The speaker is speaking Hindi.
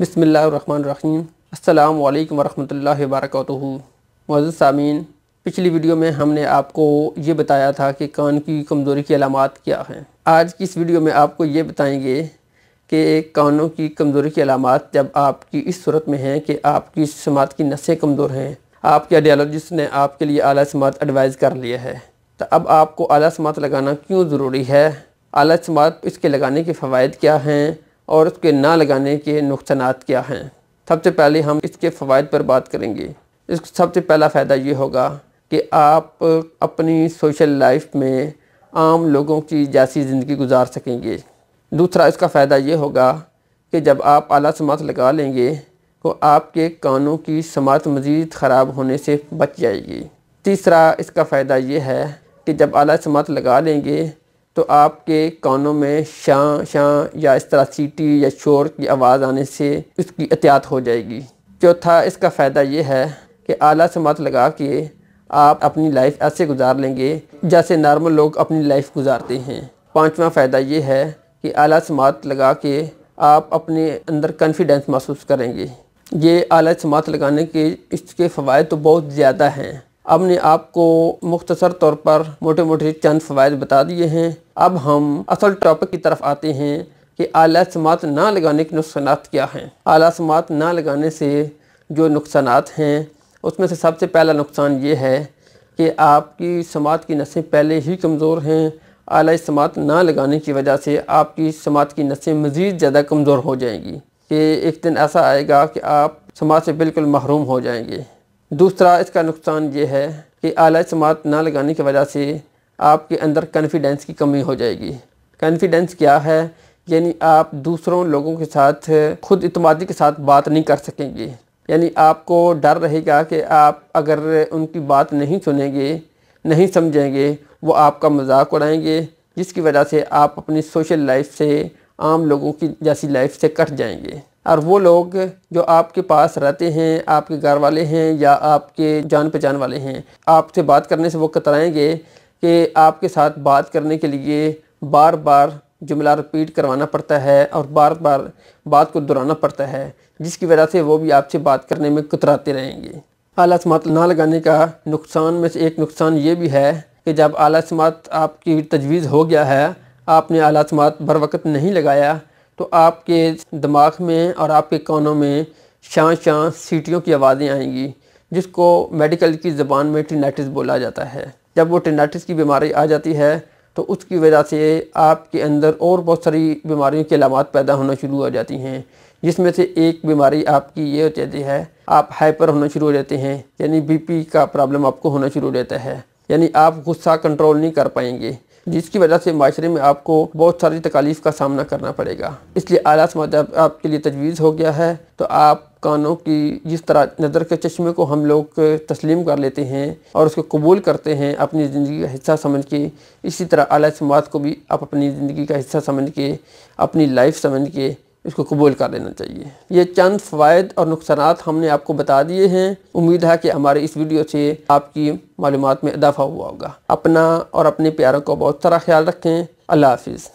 बसमीम अल्लाम वरहमल वरक मज़ सामीन पिछली वीडियो में हमने आपको ये बताया था कि कान की कमज़ोरी की अलामत क्या हैं आज की इस वीडियो में आपको ये बताएंगे कि कानों की कमज़ोरी की अलामत जब आपकी इस सूरत में हैं कि आपकी समात की नसें कमज़ोर हैं आपके आइडियालॉजिस्ट ने आपके लिए आला समात एडवाइज़ कर लिया है तो अब आपको आला समात लगाना क्यों ज़रूरी है आला समात इसके लगाने के फ़वाद क्या हैं और उसके ना लगाने के नुकसान क्या हैं सबसे पहले हम इसके फ़वाद पर बात करेंगे इस सबसे पहला फ़ायदा ये होगा कि आप अपनी सोशल लाइफ में आम लोगों की जैसी ज़िंदगी गुजार सकेंगे दूसरा इसका फ़ायदा ये होगा कि जब आप आला समात लगा लेंगे तो आपके कानों की समात मज़ीद ख़राब होने से बच जाएगी तीसरा इसका फ़ायदा ये है कि जब आला समात लगा लेंगे तो आपके कानों में शां शां या इस तरह सीटी या शोर की आवाज़ आने से इसकी एहतियात हो जाएगी चौथा इसका फ़ायदा ये है कि आला समात लगा के आप अपनी लाइफ ऐसे गुजार लेंगे जैसे नॉर्मल लोग अपनी लाइफ गुजारते हैं पाँचवा फ़ायदा ये है कि आला समात लगा के आप अपने अंदर कॉन्फिडेंस महसूस करेंगे ये आला समात लगाने के इसके फ़वाद तो बहुत ज़्यादा हैं हमने आपको मुख्तसर तौर पर मोटे मोटे चंद फ़वाद बता दिए हैं अब हम असल टॉपिक की तरफ आते हैं कि आला समात ना लगाने के नुकसान क्या हैं आला समात ना लगाने से जो नुकसान हैं उसमें से सबसे पहला नुकसान ये है कि आपकी समात की नसें पहले ही कमज़ोर हैं आला समात ना लगाने की वजह से आपकी समात की नसें मज़ीद ज़्यादा कमज़ोर हो जाएंगी कि एक दिन ऐसा आएगा कि आप समाज से बिल्कुल महरूम हो जाएंगे दूसरा इसका नुकसान ये है कि आला समात ना लगाने की वजह से आपके अंदर कॉन्फिडेंस की कमी हो जाएगी कॉन्फिडेंस क्या है यानी आप दूसरों लोगों के साथ खुद इतमादी के साथ बात नहीं कर सकेंगे यानी आपको डर रहेगा कि आप अगर उनकी बात नहीं सुनेंगे नहीं समझेंगे वो आपका मजाक उड़ाएंगे जिसकी वजह से आप अपनी सोशल लाइफ से आम लोगों की जैसी लाइफ से कट जाएंगे और वो लोग जो आपके पास रहते हैं आपके घर वाले हैं या आपके जान पहचान वाले हैं आपसे बात करने से वो कतराएंगे कि आपके साथ बात करने के लिए बार बार जुमला रिपीट करवाना पड़ता है और बार बार बात को दोहराना पड़ता है जिसकी वजह से वो भी आपसे बात करने में कतराते रहेंगे आला समात ना लगाने का नुकसान में से एक नुकसान ये भी है कि जब आला समात आपकी तजवीज़ हो गया है आपने आला समात बर वक्त नहीं लगाया तो आपके दिमाग में और आपके कानों में शां शां सीटियों की आवाज़ें आएंगी जिसको मेडिकल की ज़बान में टिनाटिस बोला जाता है जब वो टिनाटिस की बीमारी आ जाती है तो उसकी वजह से आपके अंदर और बहुत सारी बीमारियों के अलावा पैदा होना शुरू हो जाती हैं जिसमें से एक बीमारी आपकी ये हो जाती है आप हाइपर होना शुरू हो जाते हैं यानी बीपी का प्रॉब्लम आपको होना शुरू हो जाता है यानी आप गुस्सा कंट्रोल नहीं कर पाएंगे जिसकी वजह से माशरे में आपको बहुत सारी तकालीफ का सामना करना पड़ेगा इसलिए आला समाज आपके लिए तजवीज़ हो गया है तो आप कानों की जिस तरह नज़र के चश्मे को हम लोग तस्लीम कर लेते हैं और उसको कबूल करते हैं अपनी ज़िंदगी का हिस्सा समझ के इसी तरह आला समाज को भी आप अपनी ज़िंदगी का हिस्सा समझ के अपनी लाइफ समझ के इसको कबूल कर लेना चाहिए ये चंद फ़वाद और नुकसान हमने आपको बता दिए हैं उम्मीद है कि हमारे इस वीडियो से आपकी मालूम में इजाफा हुआ होगा अपना और अपने प्यारों को बहुत सारा ख्याल रखें अल्लाह हाफिज़